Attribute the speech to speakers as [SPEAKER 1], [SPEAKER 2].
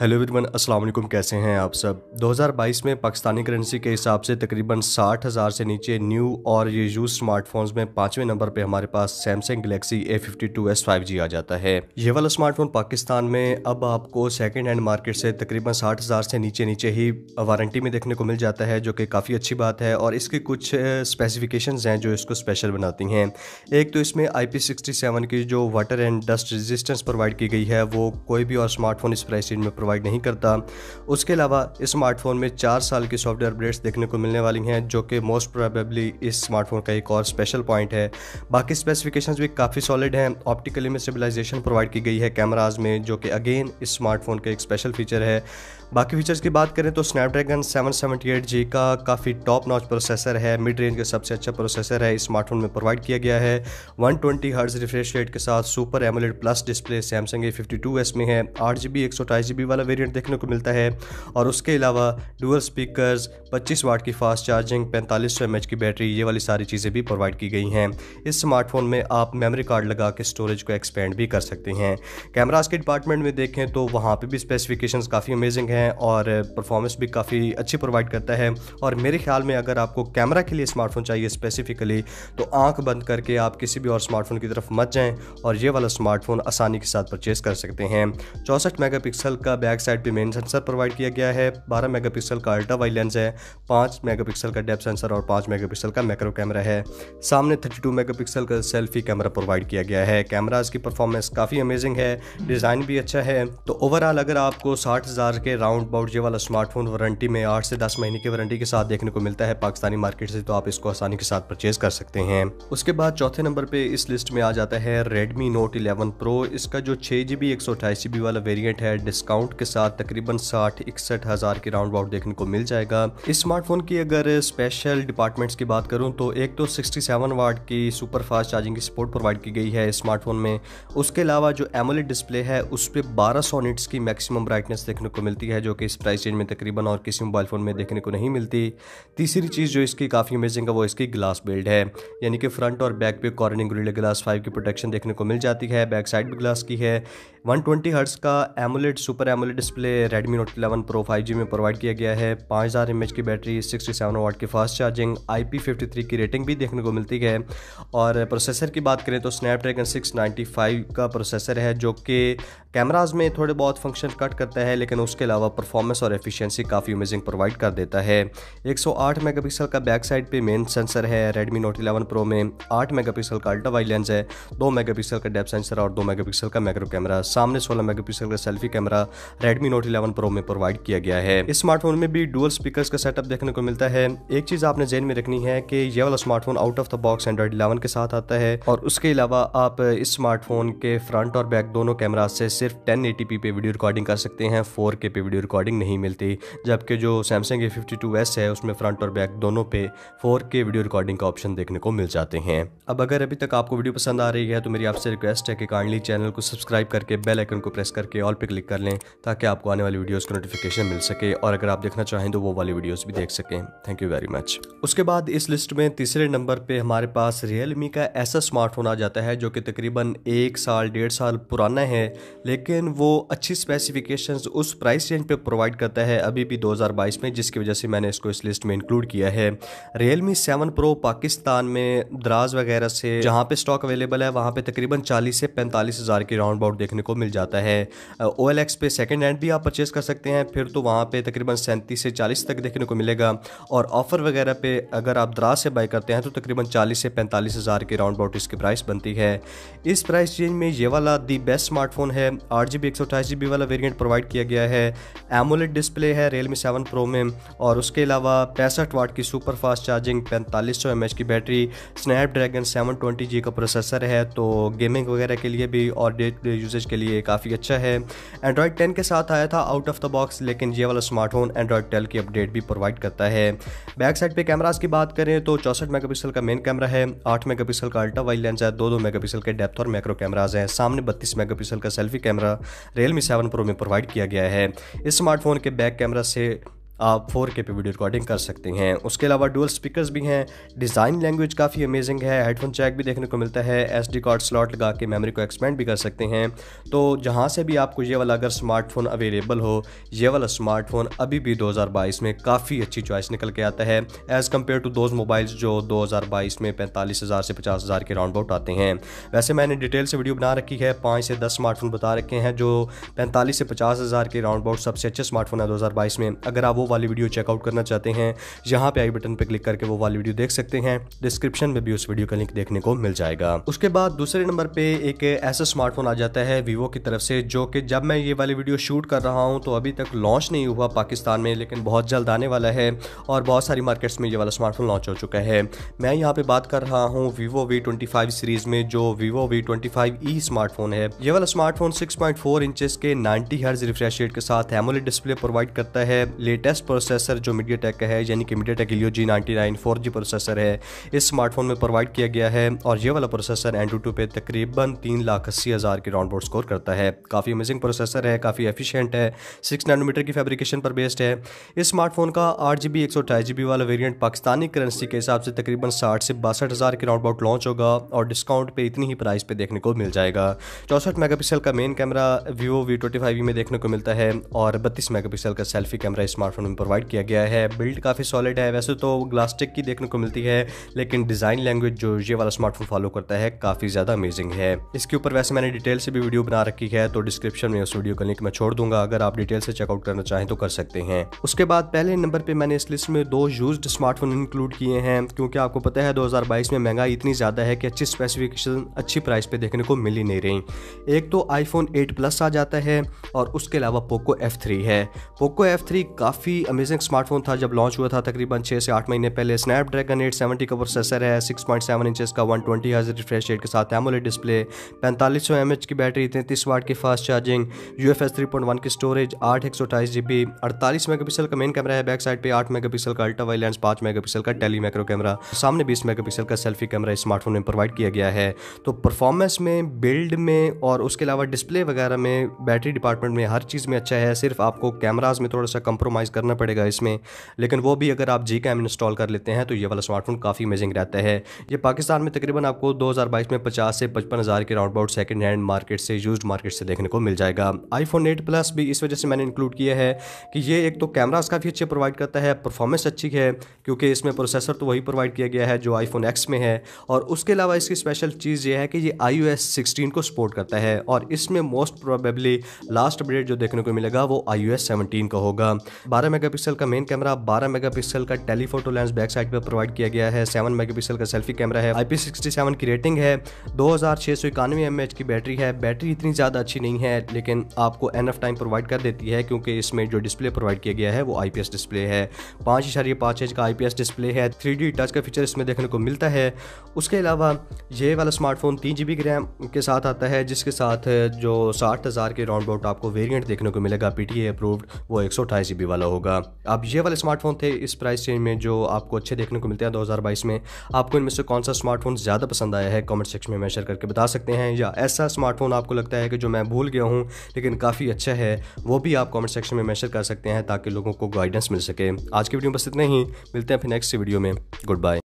[SPEAKER 1] hello विदमन अस्सलाम वालेकुम कैसे हैं आप सब 2022 में पाकिस्तानी करेंसी के हिसाब से तकरीबन साठ हज़ार से नीचे न्यू और ये यूज स्मार्टफोन्स में पाँचवें नंबर पे हमारे पास Samsung Galaxy A fifty two S five G आ जाता है ये वाला स्मार्टफोन पाकिस्तान में अब आपको सेकेंड हैंड मार्केट से तकरीबन साठ हज़ार से नीचे नीचे ही वारंटी में देखने को मिल जाता है जो कि काफ़ी अच्छी बात है और इसकी कुछ स्पेसिफिकेशन हैं जो इसको स्पेशल बनाती हैं एक तो इसमें आई पी सिक्सटी सेवन की जो water and dust resistance provide की गई है वो कोई भी और स्मार्टफोन इस प्राइस में प्रोवाइड नहीं करता उसके अलावा इस स्मार्टफोन में चार साल की सॉफ्टवेयर अपडेट्स देखने को मिलने वाली हैं जो कि मोस्ट प्रोबेबली इस स्मार्टफोन का एक और स्पेशल पॉइंट है बाकी स्पेसिफिकेशन भी काफ़ी सॉलिड हैं ऑप्टिकली में सिविलाइजेशन प्रोवाइड की गई है कैमराज में जो कि अगेन इस स्मार्टफोन का एक स्पेशल फीचर है बाकी फीचर्स की बात करें तो स्नैपड्रैगन 778G का काफ़ी टॉप नॉच प्रोसेसर है मिड रेंज का सबसे अच्छा प्रोसेसर है स्मार्टफोन में प्रोवाइड किया गया है 120 ट्वेंटी रिफ्रेश रेट के साथ super AMOLED plus display Samsung A fifty में है आठ जी बी वाला वेरियंट देखने को मिलता है और उसके अलावा डुअल स्पीकर पच्चीस वाट की फास्ट चार्जिंग पैंतालीस सौ की बैटरी ये वाली सारी चीज़ें भी प्रोवाइड की गई हैं इस स्मार्टफोन में आप मेमोरी कार्ड लगा के स्टोरेज को एक्सपेंड भी कर सकते हैं कैमराज के डिपार्टमेंट में देखें तो वहाँ पर भी स्पेसिफिकेशन काफ़ी अमेजिंग है हैं और परफॉर्मेंस भी काफ़ी अच्छी प्रोवाइड करता है और मेरे ख्याल में अगर आपको कैमरा के लिए स्मार्टफोन चाहिए स्पेसिफिकली तो आंख बंद करके आप किसी भी और स्मार्टफोन की तरफ मत जाएं और ये वाला स्मार्टफोन आसानी के साथ परचेज़ कर सकते हैं चौंसठ मेगा का बैक साइड पर मेन सेंसर प्रोवाइड किया गया है बारह मेगा का अल्ट्रा वाइड लेंस है पाँच मेगा का डेप सेंसर और पाँच मेगा का मैक्रो कैमरा है सामने थर्टी टू का सेल्फी कैमरा प्रोवाइड किया गया है कैमराज की परफॉर्मेंस काफ़ी अमेजिंग है डिज़ाइन भी अच्छा है तो ओवरऑल अगर आपको साठ के राउंड अबाउट ये वाला स्मार्टफोन वारंटी में आठ से दस महीने की वारंटी के साथ देखने को मिलता है पाकिस्तानी मार्केट से तो आप इसको आसानी के साथ परचेज कर सकते हैं उसके बाद चौथे नंबर पे इस लिस्ट में आ जाता है रेडमी नोट इलेवन प्रो इसका जो छह जीबी एक सौ अठाईस जीबी वाला वेरियंट है डिस्काउंट के साथ तकरीबन साठ इकसठ हज़ार की राउंड अबाउट देखने को मिल जाएगा इस स्मार्टफोन की अगर स्पेशल डिपार्टमेंट्स की बात करूँ तो एक तो सिक्सटी सेवन वाट की सुपर फास्ट चार्जिंग की सपोर्ट प्रोवाइड की गई है स्मार्टफोन में उसके अलावा जो एमोलेट डिस्प्ले है उस पर बारह सौ निट्स की मैक्सिमम ब्राइटनेस देखने को मिलती है है जो कि इस प्राइस रेंज में तकरीबन और किसी मोबाइल फ़ोन में देखने को नहीं मिलती तीसरी चीज़ जो इसकी काफ़ी अमेजिंग है वो इसकी ग्लास बिल्ड है यानी कि फ्रंट और बैक पे कॉर्निंग ग्रिल ग्लास फाइव की प्रोटेक्शन देखने को मिल जाती है बैक साइड भी ग्लास की है वन ट्वेंटी का AMOLED super AMOLED display Redmi Note eleven Pro 5G में प्रोवाइड किया गया है 5000 हज़ार की बैटरी सिक्सटी सेवन वाट की फास्ट चार्जिंग फिफ्टी थ्री की रेटिंग भी देखने को मिलती है और प्रोसेसर की बात करें तो स्नैपड्रैगन सिक्स फाइव का प्रोसेसर है जो कि कैमराज में थोड़े बहुत फंक्शन कट करता है लेकिन उसके अलावा अलावा परफॉर्मेंस और एफिशिएंसी काफ़ी अमेजिंग प्रोवाइड कर देता है 108 मेगापिक्सल का बैक साइड पे मेन सेंसर है रेडमी नोट 11 प्रो में 8 मेगापिक्सल का अल्ट्रा वाइड लेंस है 2 मेगापिक्सल का डेप सेंसर और 2 मेगापिक्सल का मैक्रो कैमरा सामने 16 मेगापिक्सल का selfie camera Redmi Note eleven Pro में प्रोवाइड किया गया है इस स्मार्टफोन में भी डुअल स्पीकर का सेटअप देखने को मिलता है एक चीज़ आपने जेन में रखनी है कि यह वाला smartphone out of the box Android eleven के साथ आता है और उसके अलावा आप इस स्मार्टफोन के फ्रंट और बैक दोनों कैमरा से सिर्फ टेन पे वीडियो रिकॉर्डिंग कर सकते हैं फोर पे वीडियो ऑडियो रिकॉर्डिंग नहीं मिलती जबकि जो सैमसंग ए फिफ्टी है उसमें फ्रंट और बैक दोनों पे फोर के वीडियो रिकॉर्डिंग का ऑप्शन देखने को मिल जाते हैं अब अगर अभी तक आपको वीडियो पसंद आ रही है तो मेरी आपसे रिक्वेस्ट है कि काइंडली चैनल को सब्सक्राइब करके बेल आइकन को प्रेस करके ऑल पे क्लिक कर लें ताकि आपको आने वाली वीडियोज़ का नोटिफिकेशन मिल सके और अगर आप देखना चाहें तो वो वाली वीडियोज़ भी देख सकें थैंक यू वेरी मच उसके बाद इस लिस्ट में तीसरे नंबर पर हमारे पास रियलमी का ऐसा स्मार्टफोन आ जाता है जो कि तकरीबन एक साल डेढ़ साल पुराना है लेकिन वो अच्छी स्पेसिफिकेशंस उस प्राइस रेंज पे प्रोवाइड करता है अभी भी 2022 में जिसकी वजह से मैंने इसको इस लिस्ट में इंक्लूड किया है Realme seven Pro Pakistan में द्राज वगैरह से जहाँ पे स्टॉक अवेलेबल है वहाँ पे तकरीबन 40 से पैंतालीस हज़ार के राउंड अबाउट देखने को मिल जाता है ओ एल एक्स पे सेकेंड हैंड भी आप परचेज़ कर सकते हैं फिर तो वहाँ पर तकरीबन सैंतीस से चालीस तक देखने को मिलेगा और ऑफर वगैरह पे अगर आप द्राज से बाई करते हैं तो तकरीबन चालीस से पैंतालीस हज़ार के राउंड अबाउट इसकी प्राइस बनती है इस प्राइस चेंज में ये वाला दी बेस्ट स्मार्टफोन है आठ जी बी एक सौ अट्ठाईस जी बी वाला वेरियंट प्रोवाइड किया गया है एमोलेट डिस्प्ले है रियल मी सेवन प्रो में और उसके अलावा पैंसठ वाट की सुपर फास्ट चार्जिंग पैंतालीस सौ एम एच की battery Snapdragon seven twenty G का प्रोसेसर है तो गेमिंग वगैरह के लिए भी और डे टू डे यूजेज के लिए काफ़ी अच्छा है एंड्रॉयड टेन के साथ आया था आउट ऑफ द बॉक्स लेकिन ये वाला स्मार्टफोन एंड्रॉयड टेल की अपडेट भी प्रोवाइड करता है बैक साइड पर कैमराज की बात करें तो चौसठ पिक्सल का मेन कैमरा है आठ पिक्सल का अल्ट्रा वाइड लेंस है दो दो पिक्सल के डेप्थ और मैक्रो कैमराज हैं सामने बत्तीस पिक्सल का selfie camera Realme seven Pro में प्रोवाइड किया गया है इस स्मार्टफोन के बैक कैमरा से आप फोर के पे वीडियो रिकॉर्डिंग कर सकते हैं उसके अलावा डुअल स्पीकर्स भी हैं डिज़ाइन लैंग्वेज काफ़ी अमेजिंग है हेडफोन चैक भी देखने को मिलता है एस डी कार्ड स्लॉट लगा के मेमोरी को एक्सपेंड भी कर सकते हैं तो जहाँ से भी आपको ये वाला अगर स्मार्टफोन अवेलेबल हो ये वाला स्मार्टफोन अभी भी बाईस में काफ़ी अच्छी चॉइस निकल के आता है as compare to those mobiles जो बाईस में हज़ार से हज़ार के राउंड आउट आते हैं वैसे मैंने डिटेल से वीडियो बना रखी है पाँच से दस स्मार्टफोन बता रखे हैं जो पैंतालीस से पचास हज़ार के राउंड आउट सबसे अच्छे स्मार्टफोन है बाईस में अगर आप वो वाली वीडियो चेकआउट करना चाहते हैं यहाँ पे आई बटन पर क्लिक करके वो वाली वीडियो देख सकते हैं डिस्क्रिप्शन में भी उस वीडियो का लिंक देखने को मिल जाएगा उसके बाद दूसरे नंबर पर एक ऐसा स्मार्टफोन आ जाता है वीवो की तरफ से जो कि जब मैं ये वाली वीडियो शूट कर रहा हूँ तो अभी तक लॉन्च नहीं हुआ पाकिस्तान में लेकिन बहुत जल्द आने वाला है और बहुत सारी मार्केट्स में ये वाला स्मार्टफोन लॉन्च हो चुका है मैं यहाँ पे बात कर रहा हूँ Vivo V twenty five series में जो Vivo V twenty five E smartphone है ये वाला smartphone six point four inches के नाइन्टी हर्ज रिफ्रेश रेट के साथ एमोलेड डिस्प्ले प्रोवाइड करता है लेटेस्ट बेस्ट प्रोसेसर जो मीडिया टेक का है यानी कि MediaTek Helio G ninety nine four G processor है इस स्मार्टफोन में प्रोवाइड किया गया है और ये वाला प्रोसेसर एंड्रू टू पे तकरीबन तीन लाख अस्सी हज़ार की राउंड बोर्ड स्कोर करता है काफ़ी अमेजिंग प्रोसेसर है काफ़ी एफिशिएंट है सिक्स नैनोमीटर की फैब्रिकेशन पर बेस्ड है इस स्मार्टफोन का आठ जी बी एक सौ अठाईस जी बी वाला वेरियंट पाकिस्तानी करेंसी के हिसाब से तकरीबन साठ से बासठ हज़ार की राउंड बोर्ड लॉन्च होगा और डिस्काउंट पर इतनी ही प्राइस पर देखने को मिल जाएगा चौंसठ मेगापिक्सल का main camera Vivo V twenty five में देखने को मिलता है और बत्तीस मेगापिक्सल का सेल्फी कैमरा स्मार्टफोन में प्रोवाइड किया गया है बिल्ड काफ़ी सॉलिड है वैसे तो ग्लास्टिक की देखने को मिलती है लेकिन डिज़ाइन लैंग्वेज जो ये वाला स्मार्टफोन फॉलो करता है काफ़ी ज़्यादा अमेजिंग है इसके ऊपर वैसे मैंने डिटेल से भी वीडियो बना रखी है तो डिस्क्रिप्शन में उस वीडियो का लिंक मैं छोड़ दूंगा अगर आप डिटेल से चेकआउट करना चाहें तो कर सकते हैं उसके बाद पहले नंबर पर मैंने इस लिस्ट में दो यूज स्मार्टफोन इंक्लूड किए हैं क्योंकि आपको पता है दो में महंगाई इतनी ज़्यादा है कि अच्छी स्पेसिफिकेशन अच्छी प्राइस पर देखने को मिल ही नहीं रही एक तो आईफोन 8 प्लस आ जाता है और उसके अलावा पोको एफ है पोको एफ काफ़ी ही अमेजिंग स्मार्टफोन था जब लॉन्च हुआ था तकरीबन छः से आठ महीने पहले स्नैपड्रैगन एट सेवेंटी का प्रोसेसर है सिक्स पॉइंट सेवन इंचज़ का वन ट्वेंटी हज़ार रिफ्रेश रेट के साथ एमोलेड डिस्प्ले पैंतालीस सौ एम एच की बैटरी तैंतीस वाट की fast charging U F S three point one की स्टोरेज आठ एक सौ अट्ठाईस जी बी अड़तालीस मेगा पिक्सल का मेन कैमरा है बैक साइड पर आठ मेगा पिक्सल का अल्ट्रा वाई लेंस पाँच मेगा पिक्सल का टेली मैक्रो कैमरा सामने बीस मेगा पिक्सल का सेल्फी कैमरा स्मार्टफोन में प्रोवाइड किया गया है तो परफॉर्मेंस में बिल्ड में और उसके अलावा डिस्प्ले वगैरह में बैटरी डिपार्टमेंट में हर चीज़ में अच्छा है सिर्फ आपको कैमराज में थोड़ा सा कंप्रोमाइज़ करना करना पड़ेगा इसमें लेकिन वो भी अगर आप जी कैम इंस्टॉल कर लेते हैं तो ये वाला स्मार्टफोन काफ़ी अमेजिंग रहता है ये पाकिस्तान में तकरीबन आपको 2022 में 50 से पचपन हज़ार के round about second hand market से यूज मार्केट से देखने को मिल जाएगा आईफोन एट प्लस भी इस वजह से मैंने इंक्लूड किया है कि ये एक तो कैमराज काफ़ी अच्छे प्रोवाइड करता है परफॉर्मेंस अच्छी है क्योंकि इसमें प्रोसेसर तो वही प्रोवाइड किया गया है जो आईफोन एक्स में है और उसके अलावा इसकी स्पेशल चीज़ ये है कि ये आई ओ को सपोर्ट करता है और इसमें मोस्ट प्रोबेबली लास्ट अपडेट जो देखने को मिलेगा वो आई ओ का होगा बारह 12 मेगापिक्सल का मेन कैमरा 12 मेगापिक्सल का टेलीफोटो लेंस बैक साइड पर प्रोवाइड किया गया है 7 मेगापिक्सल का सेल्फी कैमरा है सेवन की रेटिंग है दो हज़ार की बैटरी है बैटरी इतनी ज़्यादा अच्छी नहीं है लेकिन आपको एन टाइम प्रोवाइड कर देती है क्योंकि इसमें जो डिस्प्ले प्रोवाइड किया गया है वो आई डिस्प्ले है पाँच इशारे पाँच इंच का आई डिस्प्ले है थ्री टच का फीचर इसमें देखने को मिलता है उसके अलावा ये वाला स्मार्टफोन तीन जी बी रैम के साथ आता है जिसके साथ जो साठ हज़ार के राउंड अबाउट आपको वेरियंट देखने को मिलेगा पी अप्रूव्ड वो एक सौ वाला होगा होगा अब ये वाले स्मार्टफोन थे इस प्राइस रेंज में जो आपको अच्छे देखने को मिलते हैं 2022 में आपको इनमें से कौन सा स्मार्टफोन ज़्यादा पसंद आया है कमेंट सेक्शन में मैशर करके बता सकते हैं या ऐसा स्मार्टफोन आपको लगता है कि जो मैं भूल गया हूँ लेकिन काफ़ी अच्छा है वो भी आप कॉमेंट सेक्शन में मैशर कर सकते हैं ताकि लोगों को गाइडेंस मिल सके आज की वीडियो में बस इतने ही मिलते हैं फिर नेक्स्ट वीडियो में गुड बाय